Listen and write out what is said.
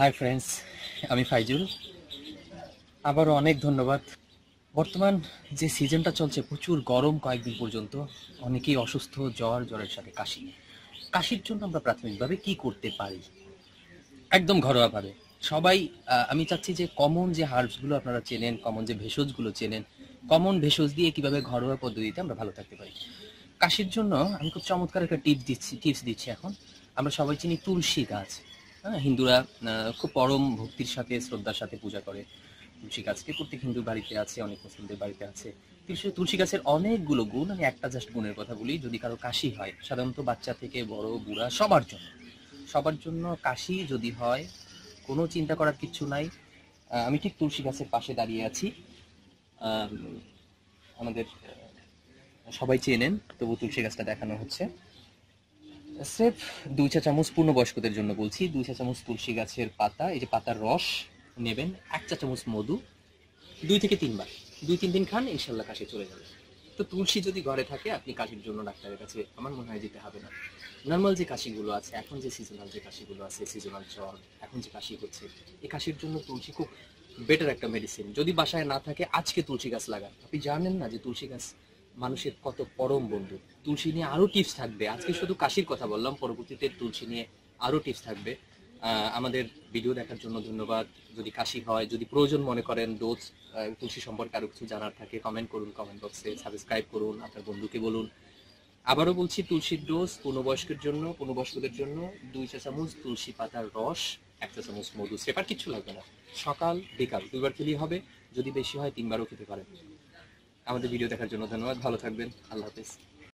hi friends আমি ফাইজুল আবারও অনেক ধন্যবাদ বর্তমান যে সিজনটা চলছে প্রচুর গরম কয়েকদিন পর্যন্ত অনেকেই অসুস্থ জ্বর জ্বরের সাথে কাশি কাশির জন্য আমরা প্রাথমিকভাবে কি করতে পারি একদম ঘরোয়াভাবে সবাই আমি চাচ্ছি যে কমন যে হার্বসগুলো আপনারা চেনেন কমন যে ভেষজগুলো চেনেন কমন ভেষজ দিয়ে কীভাবে ঘরোয়া পদ্ধতিতে আমরা ভালো থাকতে পারি কাশির জন্য আমি খুব চমৎকার একটা টিপস দিচ্ছি টিপস দিচ্ছি এখন আমরা সবাই চিনি তুলসী গাছ হ্যাঁ হিন্দুরা খুব পরম ভক্তির সাথে শ্রদ্ধার সাথে পূজা করে তুলসী গাছকে প্রত্যেক হিন্দুর বাড়িতে আছে অনেক মুসলিমদের বাড়িতে আছে তুলসী তুলসী গাছের অনেকগুলো গুণ আমি একটা জাস্ট গুণের কথা বলি যদি কারো কাশি হয় সাধারণত বাচ্চা থেকে বড় বুড়া সবার জন্য সবার জন্য কাশি যদি হয় কোনো চিন্তা করার কিছু নাই আমি ঠিক তুলসী গাছের পাশে দাঁড়িয়ে আছি আমাদের সবাই চেনেন তবু তুলসী গাছটা দেখানো হচ্ছে স্রেফ দুই চা চামচ পূর্ণবয়স্কদের জন্য বলছি দুই চা চামচ তুলসী গাছের পাতা এই যে পাতার রস নেবেন এক চা চামচ মধু দুই থেকে তিনবার দুই তিন দিন খান ইনশাল্লাহ কাশি চলে যাবে তো তুলসী যদি ঘরে থাকে আপনি কাশির জন্য ডাক্তারের কাছে আমার মনে হয় যেতে হবে না নর্মাল যে কাশিগুলো আছে এখন যে সিজনাল যে কাশিগুলো আছে সিজনাল জ্বর এখন যে কাশি হচ্ছে এই কাশির জন্য তুলসী খুব বেটার একটা মেডিসিন যদি বাসায় না থাকে আজকে তুলসী গাছ লাগান আপনি জানেন না যে তুলসী গাছ মানুষের কত পরম বন্ধু তুলসী নিয়ে আরও টিপস থাকবে আজকে শুধু কাশির কথা বললাম পরবর্তীতে তুলসী নিয়ে আরও টিপস থাকবে আমাদের ভিডিও দেখার জন্য ধন্যবাদ যদি কাশি হয় যদি প্রয়োজন মনে করেন ডোজ তুলসী সম্পর্কে আরও কিছু জানার থাকে কমেন্ট করুন কমেন্ট বক্সে সাবস্ক্রাইব করুন আপনার বন্ধুকে বলুন আবারও বলছি তুলসীর ডোজ কোনো বয়স্কের জন্য কোনো বয়স্কদের জন্য দুই চা চামচ তুলসী পাতার রস এক চা চামচ মধু সেপার কিছু লাগবে না সকাল বিকাল দুইবার খেলেই হবে যদি বেশি হয় তিনবারও খেতে পারেন আমাদের ভিডিও দেখার জন্য ধন্যবাদ ভালো থাকবেন আল্লাহ হাফিজ